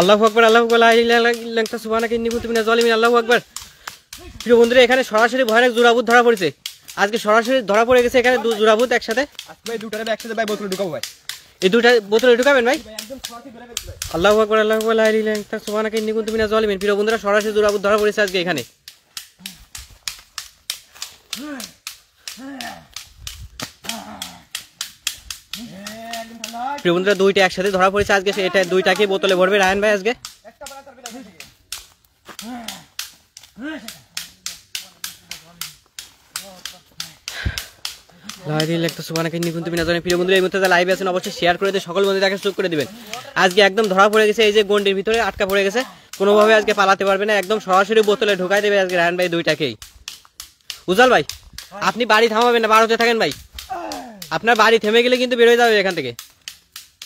আল্লাহ আকবর আল্লাহ আকবর সুবানা কিন্নি তুমি না জলিমিন আল্লাহ আকবর প্রিয় বন্ধুরা এখানে সরাসরি ভয়ানক জোরাবুত ধরা পড়েছে আজকে সরাসরি ধরা পড়ে গেছে এখানে জোরাবুত একসাথে একসাথে ভাই বোতলে এই দুটা বোতলে ঢুকাবেন ভাই আল্লাহ আকবর আল্লাহ আকবর সুবানা কিন্নি তুমি না জলিমিন প্রিয় বন্ধুরা সরাসরি জোরাবুত ধরা পড়েছে আজকে এখানে Yeah. হ্যাঁ, হ্যাঁ, হ্যাঁ। প্রিয় বন্ধুরা দুইটা একসাথে ধরা পড়েছে আজকে এটা দুইটাকে বোতলে ভরবে রায়ন ভাই আজকে প্রিয় বন্ধুরা এই মুহূর্তে লাইভে আছেন অবশ্যই শেয়ার করে সকল সুযোগ করে দিবেন আজকে একদম ধরা পড়ে গেছে এই যে গন্ডির ভিতরে আটকা পড়ে গেছে কোনোভাবে আজকে পালাতে পারবে না একদম সরাসরি বোতলে ঢোকাই দেবে আজকে রায়ন ভাই দুইটাকেই উজাল ভাই আপনি বাড়ি থামাবেন না বার হতে থাকেন ভাই আপনার বাড়ি থেমে গেলে কিন্তু বেরোয় যাবে এখান থেকে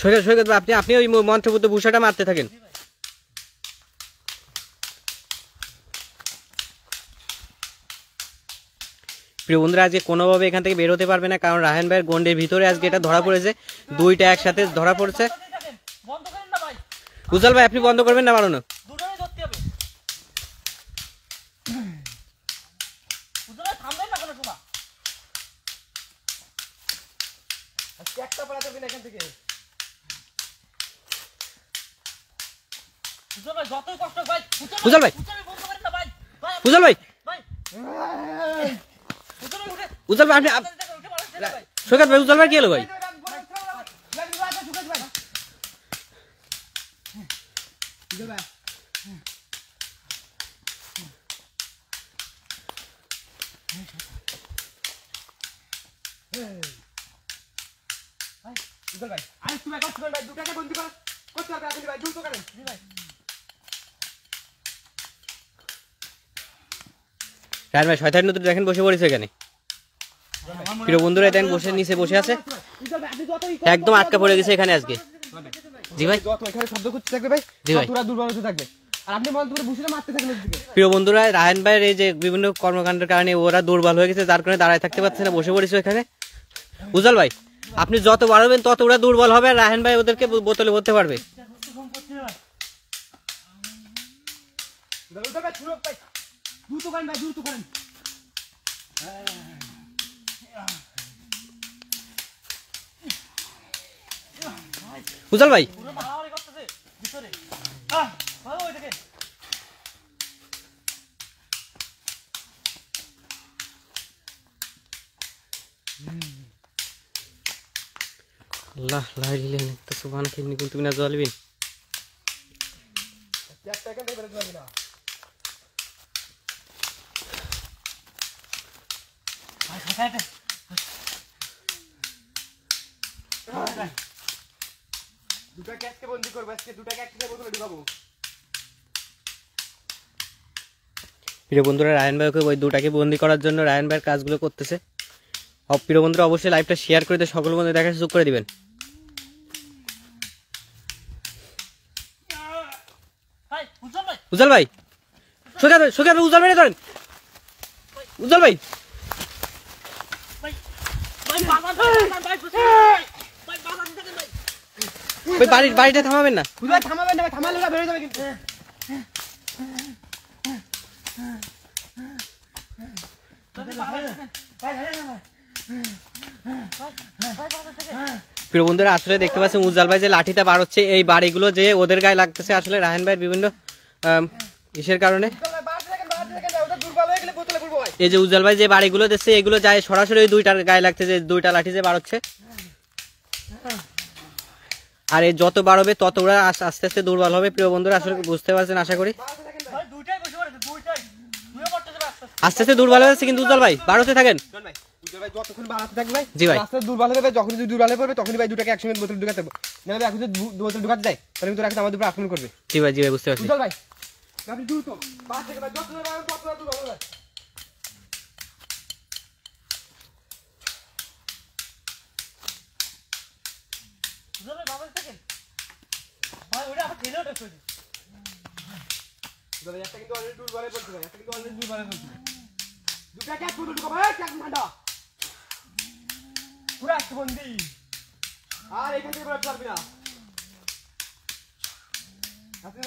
সৈকত সৈকত আপনি আপনি ওই মন্ত্রপুত ভূষাটা মারতে থাকেন প্রিয় বন্ধুরা আজকে কোনোভাবে এখান থেকে বের হতে পারবে না কারণ রাহেন ভাইয়ের গন্ডের ভিতরে আজকে এটা ধরা পড়েছে দুইটা একসাথে ধরা পড়েছে উজ্জ্বল ভাই আপনি বন্ধ করবেন না বাড়ানো একটা পাড়া যাবেন এখান থেকে উজ্জ্বল ভাই উজ্জ্বল ভাই উজ্জ্বল ভাই আপনি সৈকত ভাই উজ্জ্বল ভাই কি হলো ভাই ভাই উজ্জ্বল ভাই আজ তুমি এখন ভাই দুটাকে বন্দি করো করতে হবে ভাই দ্রুত করেন ভাই হ্যাঁ ভাই শয়তান নতুন দেখেন বসে পড়েছে এখানে প্রিয় বন্ধুরা দেখেন বসে নিচে বসে আছে একদম আটকা পড়ে গেছে এখানে আজকে জি ভাই ভাই জি ভাই প্রিয় বন্ধুরা রায়ন ভাইয়ের এই যে বিভিন্ন কর্মকাণ্ডের কারণে ওরা দুর্বল হয়ে গেছে যার কারণে দাঁড়ায় থাকতে পারছে না বসে পড়েছে এখানে উজ্জ্বল ভাই আপনি যত বাড়াবেন তত ওরা দুর্বল হবে আর রায়ন ভাই ওদেরকে বোতলে ভরতে পারবে দূর তো করেন ভাই দূর তো করেন উজাল ভাই আল্লাহ লাইলি লেন তো সুবহানাকে ইন্নি কুনতু মিনাজ জালিমিন দুটা ক্যাচকে বন্দি করবো আজকে দুটা ঢুকাবো প্রিয় বন্ধুরা রায়ন ভাইকে ওই দুটাকে বন্দি করার জন্য রায়ন ভাইয়ের কাজগুলো করতেছে প্রিয় বন্ধুরা অবশ্যই লাইভটা শেয়ার করে দিয়ে সকল বন্ধু দেখা সুযোগ করে দিবেন উজ্জ্বল ভাই সোজা সোজা উজ্জ্বল ভাই উজ্জ্বল ভাই ওই বাড়ির বাড়িটা থামাবেন না থামাবেন না থামালে ওরা যাবে কিন্তু বন্ধুরা আসলে দেখতে পাচ্ছেন উজ্জাল ভাই যে লাঠিটা বার হচ্ছে এই বাড়িগুলো যে ওদের গায়ে লাগতেছে আসলে রাহেন ভাইয়ের বিভিন্ন ইসের কারণে এই যে উজ্জ্বল ভাই যে বাড়িগুলো দিচ্ছে এগুলো যায় সরাসরি দুইটার গায়ে লাগছে যে দুইটা লাঠি যে বার হচ্ছে আর এ যত বাড়বে তত ওরা আস্তে আস্তে দুর্বল হবে প্রিয় বন্ধুরা আসলে বুঝতে পারছেন আশা করি আস্তে আস্তে দুর্বল হয়ে যাচ্ছে কিন্তু উজ্জ্বল ভাই বাড়তে থাকেন জি ভাই দুর্বল যখন যদি দুর্বল হয়ে তখনই ভাই ঢুকাতে যদি তোরা আমাদের উপর আক্রমণ করবে জি ভাই জি ভাই বুঝতে পারছি ভাই দাদা একটা কিন্তু অলরেডি দুবারে পড়ছে ভাই একটা কিন্তু অলরেডি দুবারে পড়ছে দুটা ক্যাচ পুরো ঢুকা ভাই ক্যাচ ঠান্ডা পুরা বন্দি আর এখান থেকে বেরোতে পারবি না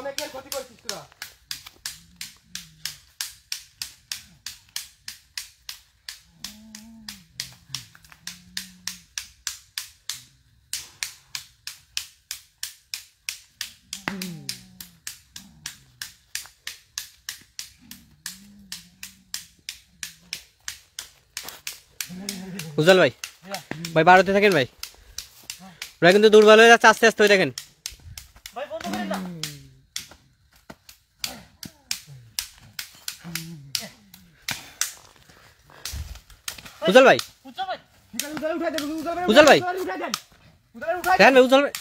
অনেকের ক্ষতি করছিস তোরা উজ্জ্বল ভাই ভাই বারোতে থাকেন ভাই ওরা কিন্তু দুর্বল হয়ে যাচ্ছে আস্তে আস্তে ওই দেখেন উজ্জ্বল ভাই উজ্জ্বল ভাই দেখেন ভাই উজ্জ্বল ভাই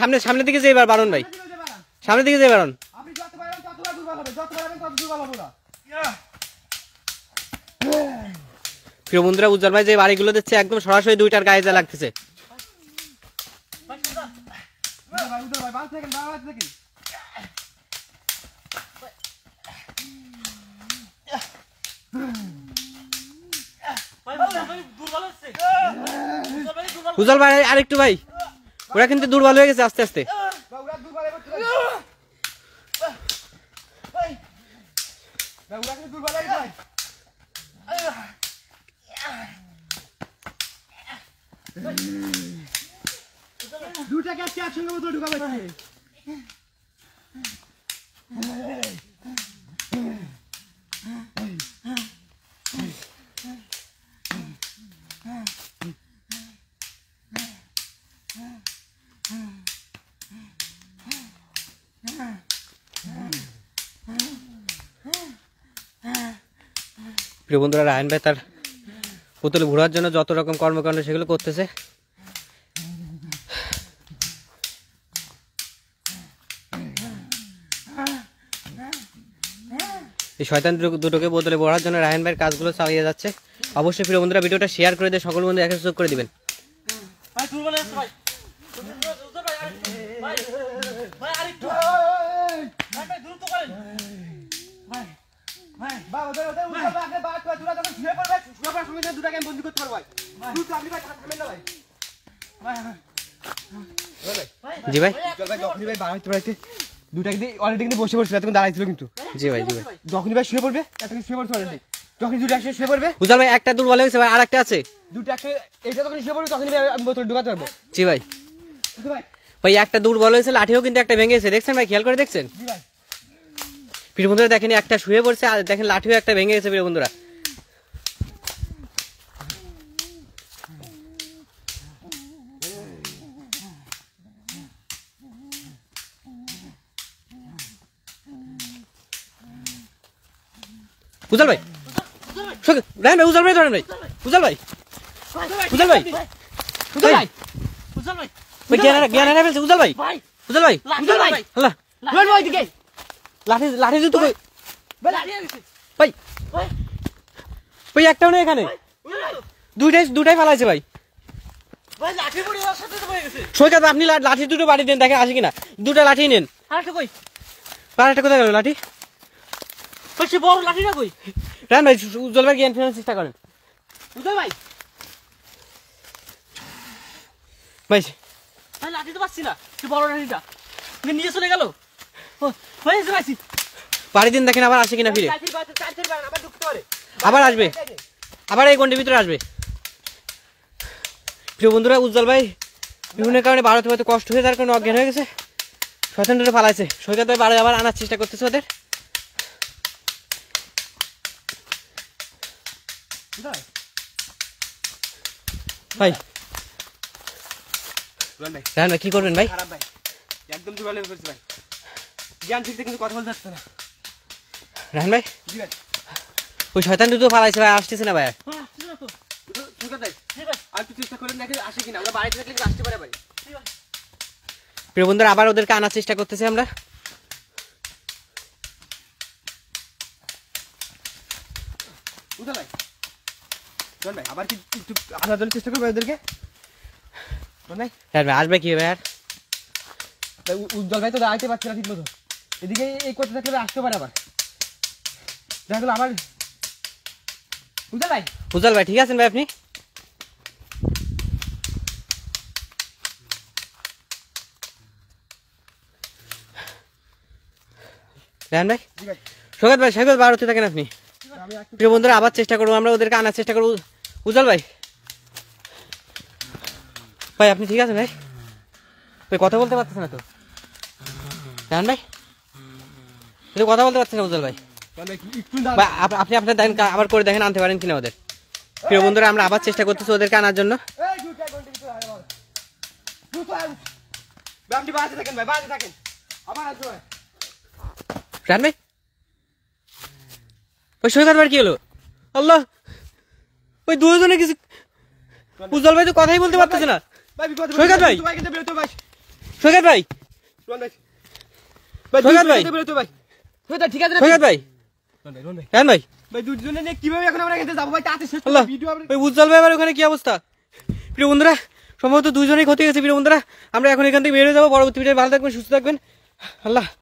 সামনে সামনের দিকে যে এবার বারণ ভাই সামনের দিকে যে বারণ হবে যত প্রিয় বন্ধুরা উজ্জ্বল ভাই যে বাড়িগুলো দিচ্ছে একদম সরাসরি দুইটার গায়ে যা লাগতেছে উজ্জ্বল ভাই আরেকটু ভাই ওরা কিন্তু দুর্বল হয়ে গেছে আস্তে আস্তে দুটা ক্যাচকে একসঙ্গে বোতল ঢুকাবে mm প্রিয় বন্ধুরা রায়ন ভাই তার পুতুল ঘোরার জন্য যত রকম কর্মকাণ্ড সেগুলো করতেছে এই শয়তান দুটোকে বোতলে বড়ার জন্য রায়ন ভাইয়ের কাজগুলো চালিয়ে যাচ্ছে অবশ্যই প্রিয় বন্ধুরা ভিডিওটা শেয়ার করে দিয়ে সকল বন্ধু একসাথে করে দিবেন জি ভাই যখনই ভাই বাড়াইতে বাড়াইতে দুটা কিন্তু অলরেডি কিন্তু বসে পড়ছিল দাঁড়াইছিল কিন্তু জি ভাই জি ভাই যখনই ভাই শুয়ে পড়বে তখন শুয়ে পড়ছে অলরেডি যখন দুটো একসাথে শুয়ে পড়বে ভাই একটা দুর্বল হয়েছে ভাই আছে দুটো একসাথে যখন শুয়ে পড়বে তখনই আমি বোতল ঢুকাতে পারবো জি ভাই ভাই একটা দুর্বল হয়েছে লাঠিও কিন্তু একটা ভেঙেছে দেখছেন ভাই খেয়াল করে দেখছেন জি ভাই প্রিয় বন্ধুরা দেখেন একটা শুয়ে পড়ছে আর দেখেন লাঠিও একটা ভেঙে গেছে প্রিয় বন্ধুরা উজাল ভাই রেন ভাই উজাল ভাই ধরেন ভাই উজাল ভাই উজাল ভাই উজাল ভাই উজাল ভাই উজাল ভাই উজাল ভাই উজাল ভাই ভাই লাঠি লাঠি জুতো ভাই ভাই ভাই একটাও নেই এখানে দুইটাই দুটাই ফেলাইছে ভাই সৈকত আপনি লাঠি দুটো বাড়ি দেন দেখে আসে কিনা দুটো লাঠি নেন আরেকটা কোথায় গেল লাঠি বড় লাঠি না কই রান ভাই উজ্জ্বল ভাই জ্ঞান ফেরানোর চেষ্টা করেন উজ্জ্বল ভাই ভাই লাঠি তো পাচ্ছি না বড় লাঠিটা নিয়ে চলে গেল পাড়ি দিন দেখেন আবার আসে কিনা ফিরে আবার আসবে আবার এই গন্ডির ভিতরে আসবে প্রিয় বন্ধুরা উজ্জ্বল ভাই বিভিন্ন কারণে বাড়াতে হয়তো কষ্ট হয়ে তার কারণে অজ্ঞান হয়ে গেছে শয়তান ফালাইছে শয়তান ধরে বাড়ি আবার আনার চেষ্টা করতেছে ওদের ভাই না না কি করবেন ভাই একদম ভাই জ্ঞান ফিরতে কিন্তু কথা বলতে পারতো না রাহান ভাই ওই শয়তান তো পালাইছে ভাই আসতেছে না হ্যাঁ, ভাই প্রিয় বন্ধুরা আবার ওদেরকে আনার চেষ্টা করতেছি আমরা আবার কি আনা ধরার চেষ্টা করবে ওদেরকে আসবে কিভাবে আর উজ্জ্বল ভাই তো দাঁড়াইতে পারছি না ঠিক মতো এদিকে এই করতে থাকলে আসতে পারে আবার দেখা আবার উজাল ভাই উজাল ভাই ঠিক আছেন ভাই আপনি রেহান ভাই সৈকত ভাই সৈকত ভাই আরতে থাকেন আপনি প্রিয় বন্ধুরা আবার চেষ্টা করবো আমরা ওদেরকে আনার চেষ্টা করবো উজ্জ্বল ভাই ভাই আপনি ঠিক আছেন ভাই ভাই কথা বলতে পারতেছেন না তো রেহান ভাই কিন্তু কথা বলতে পারছেন না ভাই আপনি আপনার দেখেন আবার করে দেখেন আনতে পারেন কিনা ওদের প্রিয় বন্ধুরা আমরা আবার চেষ্টা করতেছি ওদেরকে আনার জন্য ওই কি ওই দুজনে তো কথাই বলতে পারতেছে না ভাই হ্যাঁ ভাই ভাই দুজনে নিয়ে কিভাবে আমরা যাবো ওখানে কি অবস্থা সম্ভবত দুজনেই ক্ষতি হয়েছে প্রিয় আমরা এখন এখান থেকে বেরিয়ে যাবো পরবর্তী ভিডিও ভালো থাকবেন সুস্থ থাকবেন আল্লাহ